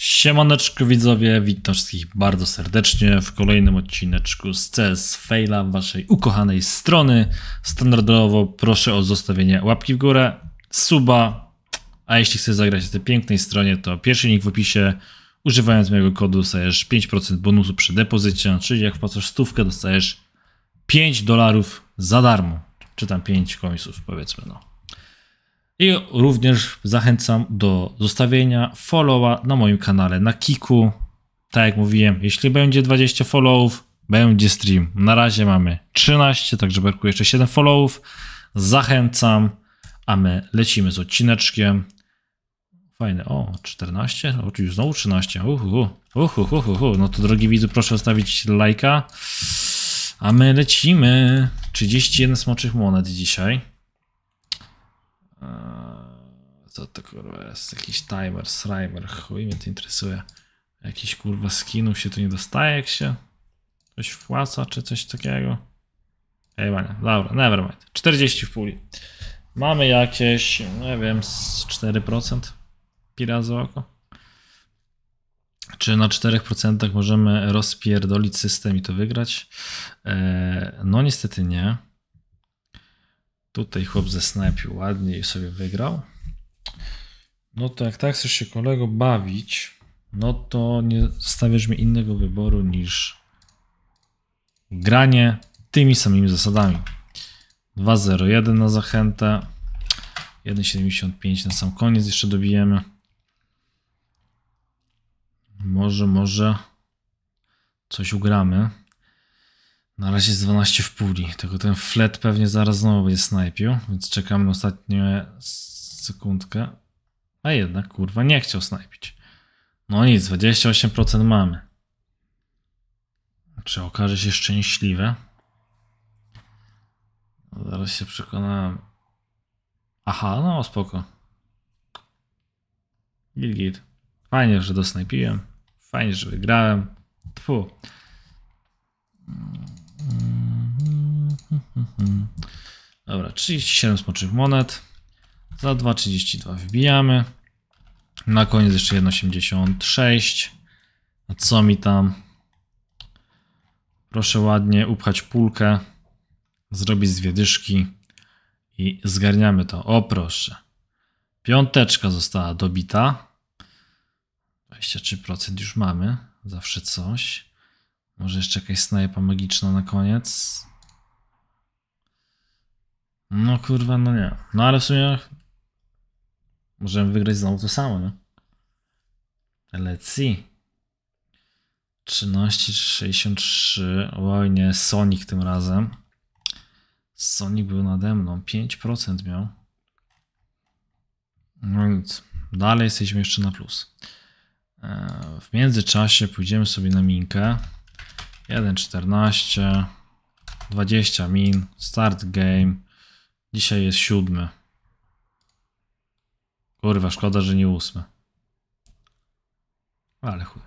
Siemaneczko widzowie, witam wszystkich bardzo serdecznie w kolejnym odcineczku z CS Faila, waszej ukochanej strony. Standardowo proszę o zostawienie łapki w górę, suba, a jeśli chcesz zagrać na tej pięknej stronie, to pierwszy link w opisie. Używając mojego kodu dostajesz 5% bonusu przy depozycie, czyli jak wpłacasz stówkę dostajesz 5 dolarów za darmo, czy tam 5 komisów powiedzmy no. I również zachęcam do zostawienia followa na moim kanale na Kiku. Tak jak mówiłem, jeśli będzie 20 followów, będzie stream. Na razie mamy 13, także brakuje jeszcze 7 followów. Zachęcam, a my lecimy z odcineczkiem. Fajne, o, 14, o, już znowu 13, uhu, uhu, uhu, uhu. no to drogi widzu, proszę zostawić lajka, a my lecimy, 31 smoczych monet dzisiaj, Co to kurwa jest? Jakiś timer, srimer, chuj mnie to interesuje. Jakiś kurwa skinów się tu nie dostaje jak się coś wpłaca czy coś takiego. Ej, mania, dobra, nevermind. 40 w puli. Mamy jakieś, nie wiem, 4% pira za oko. Czy na 4% możemy rozpierdolić system i to wygrać? Eee, no niestety nie. Tutaj chłop ze snajpił ładnie i sobie wygrał. No to jak tak chcesz się kolego bawić, no to nie stawiasz mi innego wyboru niż granie tymi samymi zasadami. 2.01 na zachętę, 1.75 na sam koniec jeszcze dobijemy. Może, może coś ugramy. Na razie jest 12 w puli, tylko ten flet pewnie zaraz znowu będzie snajpił, więc czekamy ostatnie sekundkę. A jednak kurwa nie chciał snajpić. No nic, 28% mamy. Czy okaże się szczęśliwe? No, zaraz się przekonałem. Aha, no spoko. Git, git. Fajnie, że dosnajpiłem. Fajnie, że wygrałem. Tfu. Dobra, 37 smoczych monet. Za 2,32 wbijamy. Na koniec jeszcze 1,86. A co mi tam? Proszę ładnie upchać pulkę, zrobić dwie dyszki i zgarniamy to. O proszę. Piąteczka została dobita. 23% już mamy. Zawsze coś. Może jeszcze jakaś snajpa magiczna na koniec. No kurwa, no nie. No ale w sumie Możemy wygrać znowu to samo, no. Let's see. 13,63. Oj nie, Sonic tym razem. Sonic był nade mną. 5% miał. No nic. Dalej jesteśmy jeszcze na plus. E, w międzyczasie pójdziemy sobie na minkę. 14. 20 min. Start game. Dzisiaj jest siódmy. Kurwa, szkoda, że nie ósme. Ale chuj.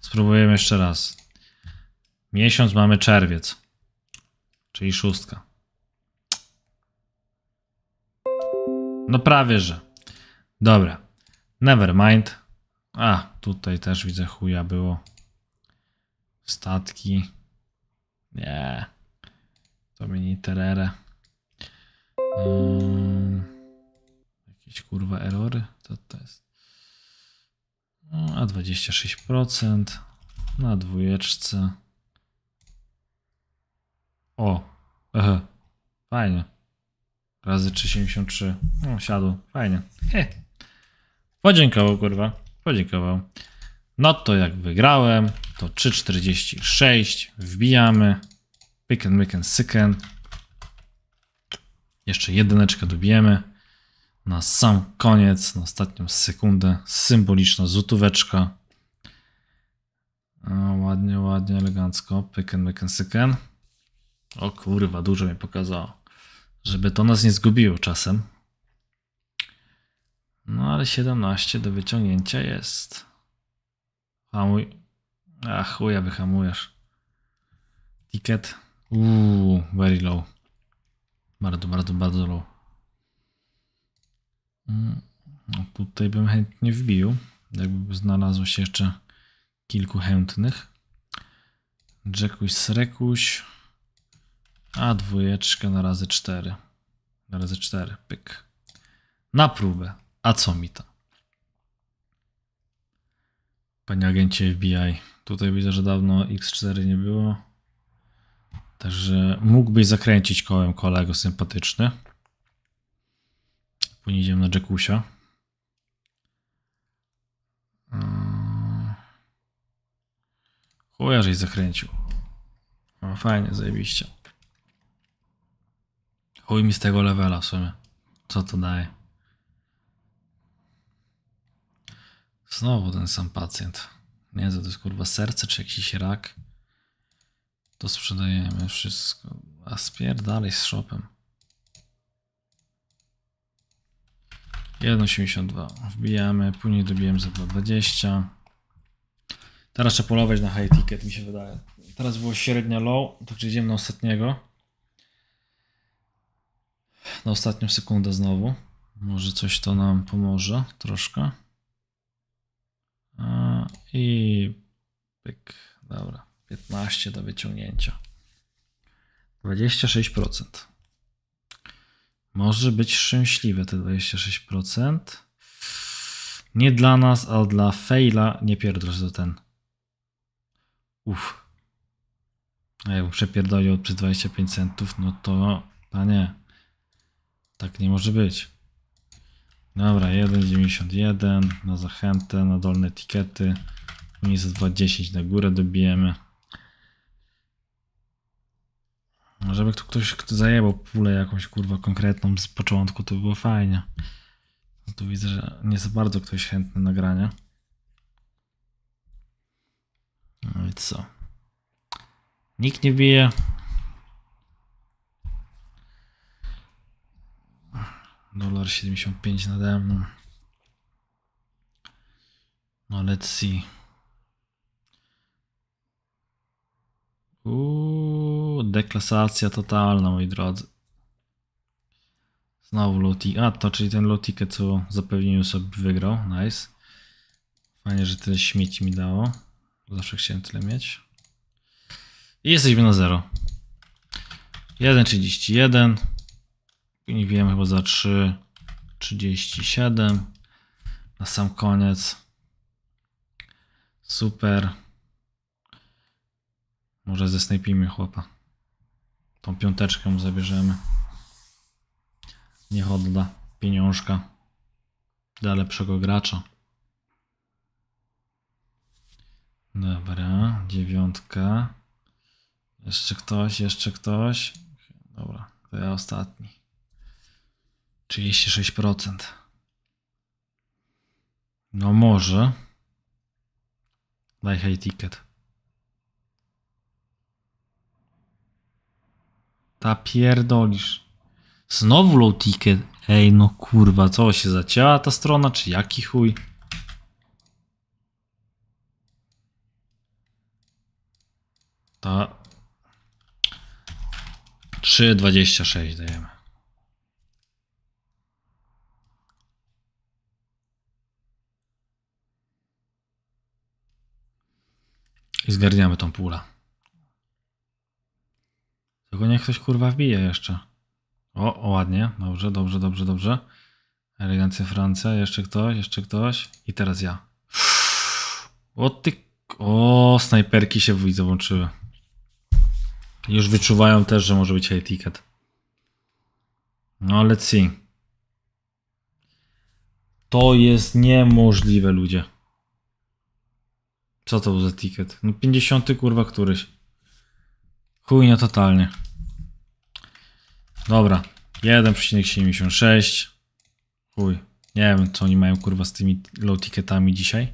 Spróbujemy jeszcze raz. Miesiąc mamy czerwiec. Czyli szóstka. No prawie, że. Dobra. Never mind. A, tutaj też widzę chuja było. Statki. Nie. To mini tererę. Um. Jakieś kurwa errory, to to jest. a 26% na dwójeczce. O, ehe, fajnie. Razy 373. No, Siadł. fajnie. He. Podziękował, kurwa. Podziękował. No to jak wygrałem, to 3,46. Wbijamy. Pyken, myken, syken. Jeszcze jedyneczkę dobijemy na sam koniec, na ostatnią sekundę, symboliczna złotóweczka. O, ładnie, ładnie, elegancko. Pyken, myken, syken. O kurwa, dużo mi pokazało. Żeby to nas nie zgubiło czasem. No ale 17 do wyciągnięcia jest. Hamuj. Ach, chuja wyhamujesz. Ticket. Uuu, very low. Bardzo, bardzo, bardzo low. Mm, no tutaj bym chętnie wbił, jakby znalazło się jeszcze kilku chętnych. Jekuś, Srekuś, a dwójeczka na razy cztery. Na razy cztery, pyk. Na próbę. A co mi to? Panie agencie FBI, tutaj widzę, że dawno X4 nie było. Także mógłbyś zakręcić kołem kolego sympatyczny. Nie idziemy na Jackusia. Eee. Chuja, żeś zakręcił. O, no, fajnie, zajebiście. Chuj mi z tego levela w sumie. Co to daje? Znowu ten sam pacjent. Nie, to jest kurwa serce czy jakiś rak. To sprzedajemy wszystko. A spierdalej z shopem. 1,82 wbijamy, później dobiłem za 2,20 teraz trzeba polować na high ticket mi się wydaje teraz było średnia low, także idziemy na ostatniego na ostatnią sekundę znowu może coś to nam pomoże troszkę i pyk, dobra 15 do wyciągnięcia 26% może być szczęśliwe te 26%. Nie dla nas, a dla faila. Nie pierdolę do ten. Uff. A jak przepierdolił przez 25 centów, no to panie. Tak nie może być. Dobra, 1,91 na zachętę, na dolne tikety. Miejsce 2,10 na górę dobijemy. Żeby tu ktoś kto zajebał pulę jakąś kurwa konkretną z początku, to by było fajnie. Tu widzę, że nie za bardzo ktoś chętny nagrania. No i co? Nikt nie bije. Dolar 75 nade mną. No let's see. Uuu deklasacja totalna, moi drodzy. Znowu Lutik. A, to czyli ten Lutikę, co zapewniłem sobie wygrał. Nice. Fajnie, że tyle śmieci mi dało. Zawsze chciałem tyle mieć. I jesteśmy na 0. 1,31. Nie wiem, chyba za 3,37. Na sam koniec. Super. Może zesnajpimy chłopa. Tą piąteczkę mu zabierzemy. Niech odda pieniążka dla lepszego gracza. Dobra, dziewiątka. Jeszcze ktoś, jeszcze ktoś. Dobra, to ja ostatni. 36%. No może. Daj high ticket. Ta pierdolisz. Znowu low ticket. Ej, no kurwa, co się zacięła ta strona, czy jaki chuj? Ta... 3,26 dajemy. I zgarniamy tą pulę. Tylko niech ktoś kurwa wbije jeszcze. O, o ładnie. Dobrze, dobrze, dobrze, dobrze. Elegancja Francja. Jeszcze ktoś, jeszcze ktoś. I teraz ja. O ty... O, snajperki się widzę włączyły. Już wyczuwają też, że może być etykiet. No, let's see. To jest niemożliwe, ludzie. Co to był za etykiet? No 50 kurwa któryś. Chujnia totalnie. Dobra, 1,76. Chuj, nie wiem co oni mają kurwa z tymi low ticketami dzisiaj.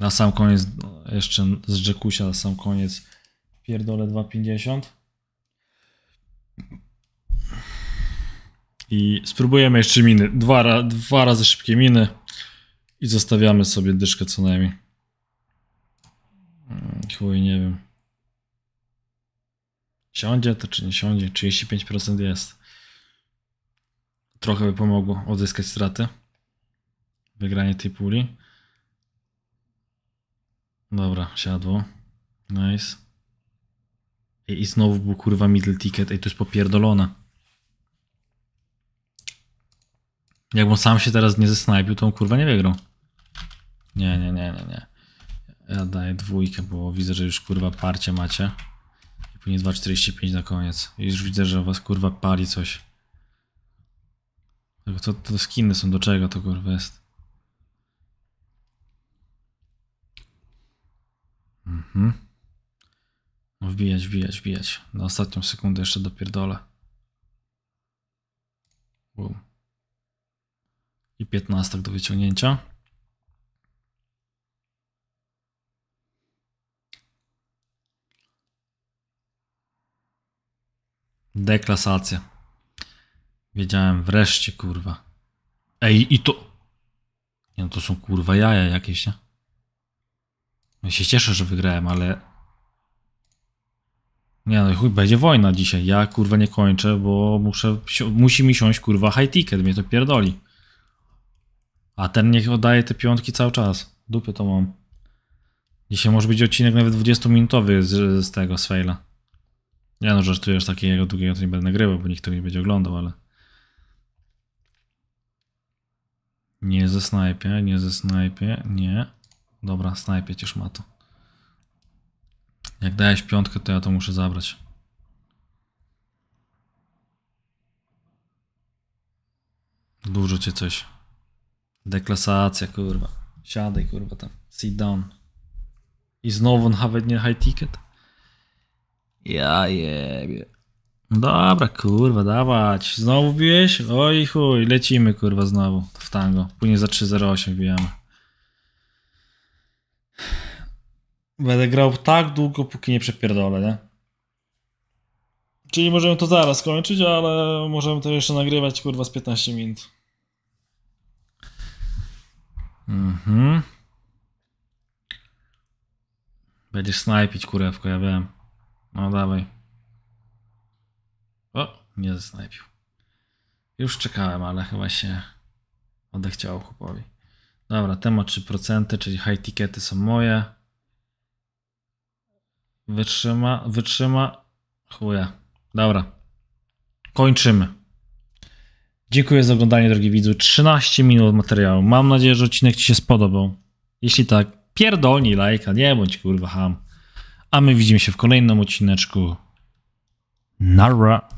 Na sam koniec, jeszcze z Jackusia na sam koniec pierdolę 2,50. I spróbujemy jeszcze miny. Dwa, dwa razy szybkie miny. I zostawiamy sobie dyszkę co najmniej. Mm, chuj, nie wiem. Siądzie to czy nie siądzie? 35% jest. Trochę by pomogło odzyskać straty. Wygranie tej puli. Dobra, siadło. Nice. I, I znowu był kurwa middle ticket. Ej, to jest popierdolona. Jakbym sam się teraz nie zesnajpił, to on kurwa nie wygrał. Nie, nie, nie, nie, nie. Ja daję dwójkę, bo widzę, że już kurwa parcie macie. Później 2,45 na koniec. już widzę, że was kurwa pali coś. To, to skiny są do czego to kurwa jest? Mhm. No wbijać, wbijać, wbijać. Na ostatnią sekundę jeszcze dopierdolę. Boom. I 15 do wyciągnięcia. Deklasacja. Wiedziałem wreszcie, kurwa. Ej, i to... Nie no, to są kurwa jaja jakieś, nie? Ja no się cieszę, że wygrałem, ale... Nie no, chuj, będzie wojna dzisiaj. Ja kurwa nie kończę, bo muszę... Musi mi siąść kurwa high ticket, mnie to pierdoli. A ten niech oddaje te piątki cały czas. Dupy to mam. Dzisiaj może być odcinek nawet 20-minutowy z, z tego, z no, ja no żartuję, już takiego długiego to nie będę nagrywał, bo nikt tego nie będzie oglądał, ale... Nie ze snajpie, nie ze snajpie, nie. Dobra, snajpie cię szmato. Jak dałeś piątkę, to ja to muszę zabrać. Dużo cię coś. Deklasacja, kurwa. Siadaj, kurwa, tam. Sit down. I znowu nawet nie high ticket? Ja jebie. Dobra, kurwa, dawać. Znowu biłeś? Oj chuj, lecimy kurwa znowu w tango. Później za 3.08 bijamy. Będę grał tak długo, póki nie przepierdolę, nie? Czyli możemy to zaraz kończyć, ale możemy to jeszcze nagrywać kurwa z 15 minut. Mhm. Będziesz snajpić kurewko, ja wiem. No dawaj. O, nie zasnajpił. Już czekałem, ale chyba się odechciało chłopowi. Dobra, temat 3%, czyli high tickety są moje. Wytrzyma, wytrzyma. Chuja. Dobra. Kończymy. Dziękuję za oglądanie, drogi widzu. 13 minut materiału. Mam nadzieję, że odcinek Ci się spodobał. Jeśli tak, pierdolnij lajka, nie bądź kurwa ham a my widzimy się w kolejnym odcineczku. Narra.